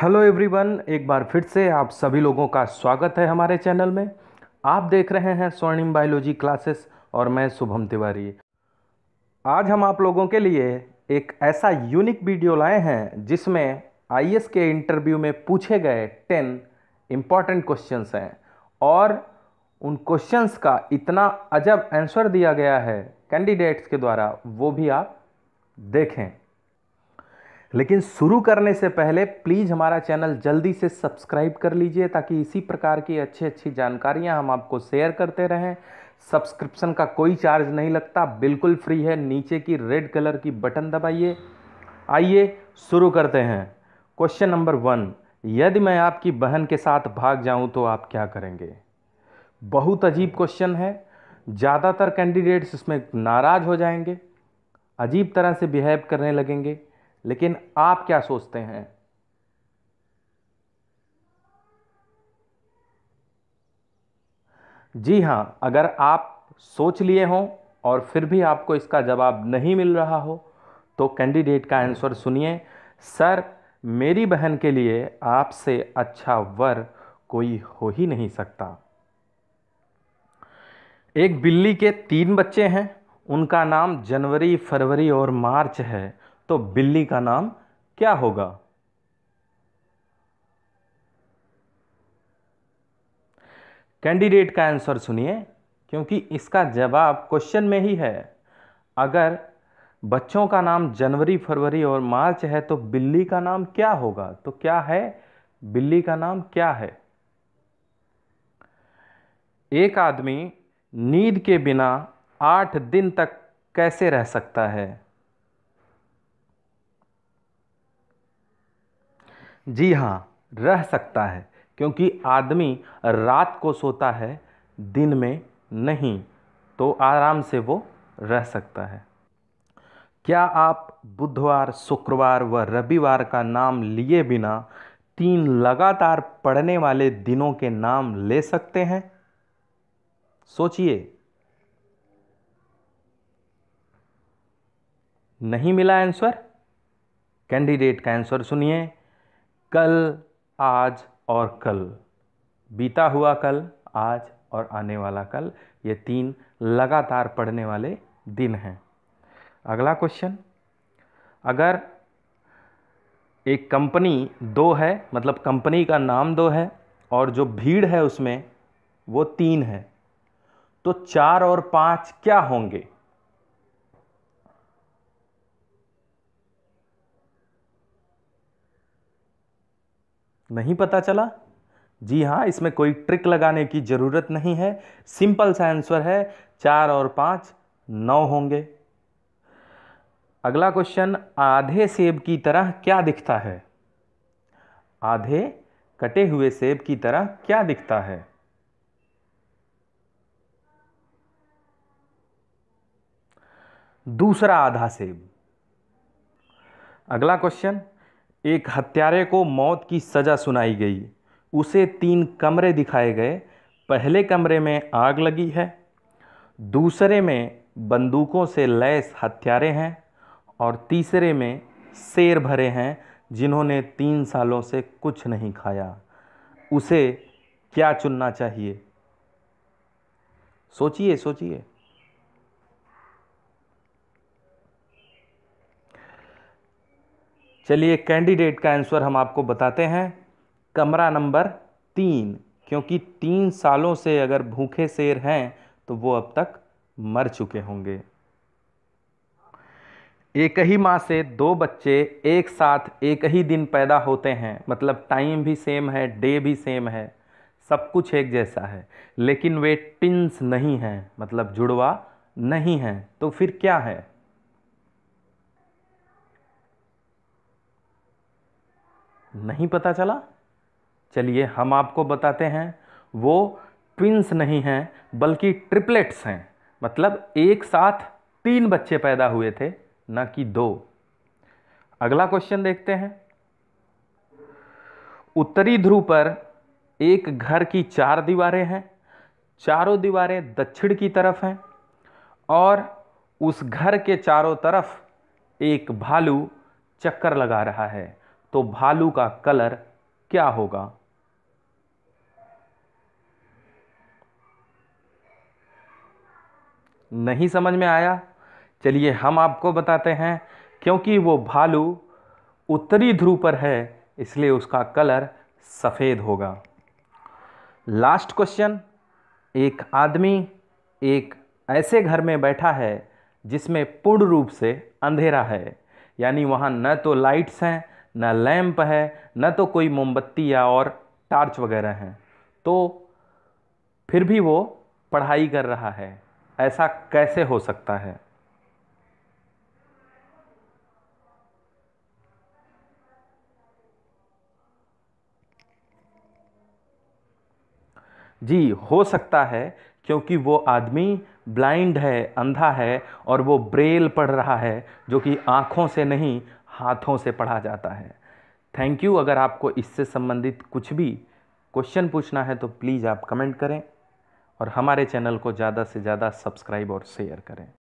hello everyone एक बार फिर से आप सभी लोगों का स्वागत है हमारे चैनल में आप देख रहे हैं स्वर्णिम बायोलॉजी क्लासेस और मैं शुभम तिवारी आज हम आप लोगों के लिए एक ऐसा यूनिक वीडियो लाए हैं जिसमें आईएएस के इंटरव्यू में पूछे गए टेन इम्पॉर्टेंट क्वेश्चंस हैं और उन क्वेश्चंस का इतना अजब आंसर दिया गया है कैंडिडेट्स के द्वारा वो भी आप देखें लेकिन शुरू करने से पहले प्लीज़ हमारा चैनल जल्दी से सब्सक्राइब कर लीजिए ताकि इसी प्रकार की अच्छी अच्छी जानकारियाँ हम आपको शेयर करते रहें सब्सक्रिप्शन का कोई चार्ज नहीं लगता बिल्कुल फ्री है नीचे की रेड कलर की बटन दबाइए आइए शुरू करते हैं क्वेश्चन नंबर वन यदि मैं आपकी बहन के साथ भाग जाऊं तो आप क्या करेंगे बहुत अजीब क्वेश्चन है ज़्यादातर कैंडिडेट्स इसमें नाराज़ हो जाएंगे अजीब तरह से बिहेव करने लगेंगे लेकिन आप क्या सोचते हैं जी हाँ अगर आप सोच लिए हों और फिर भी आपको इसका जवाब नहीं मिल रहा हो तो कैंडिडेट का आंसर सुनिए सर मेरी बहन के लिए आपसे अच्छा वर कोई हो ही नहीं सकता एक बिल्ली के तीन बच्चे हैं उनका नाम जनवरी फरवरी और मार्च है तो बिल्ली का नाम क्या होगा कैंडिडेट का आंसर सुनिए क्योंकि इसका जवाब क्वेश्चन में ही है अगर बच्चों का नाम जनवरी फरवरी और मार्च है तो बिल्ली का नाम क्या होगा तो क्या है बिल्ली का नाम क्या है एक आदमी नींद के बिना आठ दिन तक कैसे रह सकता है जी हाँ रह सकता है क्योंकि आदमी रात को सोता है दिन में नहीं तो आराम से वो रह सकता है क्या आप बुधवार शुक्रवार व रविवार का नाम लिए बिना तीन लगातार पढ़ने वाले दिनों के नाम ले सकते हैं सोचिए नहीं मिला आंसर कैंडिडेट का आंसर सुनिए कल आज और कल बीता हुआ कल आज और आने वाला कल ये तीन लगातार पढ़ने वाले दिन हैं अगला क्वेश्चन अगर एक कंपनी दो है मतलब कंपनी का नाम दो है और जो भीड़ है उसमें वो तीन है तो चार और पाँच क्या होंगे नहीं पता चला जी हाँ इसमें कोई ट्रिक लगाने की ज़रूरत नहीं है सिंपल सा आंसर है चार और पाँच नौ होंगे अगला क्वेश्चन आधे सेब की तरह क्या दिखता है आधे कटे हुए सेब की तरह क्या दिखता है दूसरा आधा सेब अगला क्वेश्चन एक हत्यारे को मौत की सज़ा सुनाई गई उसे तीन कमरे दिखाए गए पहले कमरे में आग लगी है दूसरे में बंदूकों से लैस हत्यारे हैं और तीसरे में शेर भरे हैं जिन्होंने तीन सालों से कुछ नहीं खाया उसे क्या चुनना चाहिए सोचिए सोचिए चलिए कैंडिडेट का आंसर हम आपको बताते हैं कमरा नंबर तीन क्योंकि तीन सालों से अगर भूखे शेर हैं तो वो अब तक मर चुके होंगे एक ही माँ से दो बच्चे एक साथ एक ही दिन पैदा होते हैं मतलब टाइम भी सेम है डे भी सेम है सब कुछ एक जैसा है लेकिन वे टिन्स नहीं हैं मतलब जुड़वा नहीं हैं तो फिर क्या है नहीं पता चला चलिए हम आपको बताते हैं वो ट्विंस नहीं हैं बल्कि ट्रिपलेट्स हैं मतलब एक साथ तीन बच्चे पैदा हुए थे न कि दो अगला क्वेश्चन देखते हैं उत्तरी ध्रुव पर एक घर की चार दीवारें हैं चारों दीवारें दक्षिण की तरफ हैं और उस घर के चारों तरफ एक भालू चक्कर लगा रहा है तो भालू का कलर क्या होगा नहीं समझ में आया चलिए हम आपको बताते हैं क्योंकि वो भालू उत्तरी ध्रुव पर है इसलिए उसका कलर सफ़ेद होगा लास्ट क्वेश्चन एक आदमी एक ऐसे घर में बैठा है जिसमें पूर्ण रूप से अंधेरा है यानी वहाँ न तो लाइट्स हैं ना लैम्प है ना तो कोई मोमबत्ती या और टार्च वगैरह हैं तो फिर भी वो पढ़ाई कर रहा है ऐसा कैसे हो सकता है जी हो सकता है क्योंकि वो आदमी ब्लाइंड है अंधा है और वो ब्रेल पढ़ रहा है जो कि आँखों से नहीं हाथों से पढ़ा जाता है थैंक यू अगर आपको इससे संबंधित कुछ भी क्वेश्चन पूछना है तो प्लीज़ आप कमेंट करें और हमारे चैनल को ज़्यादा से ज़्यादा सब्सक्राइब और शेयर करें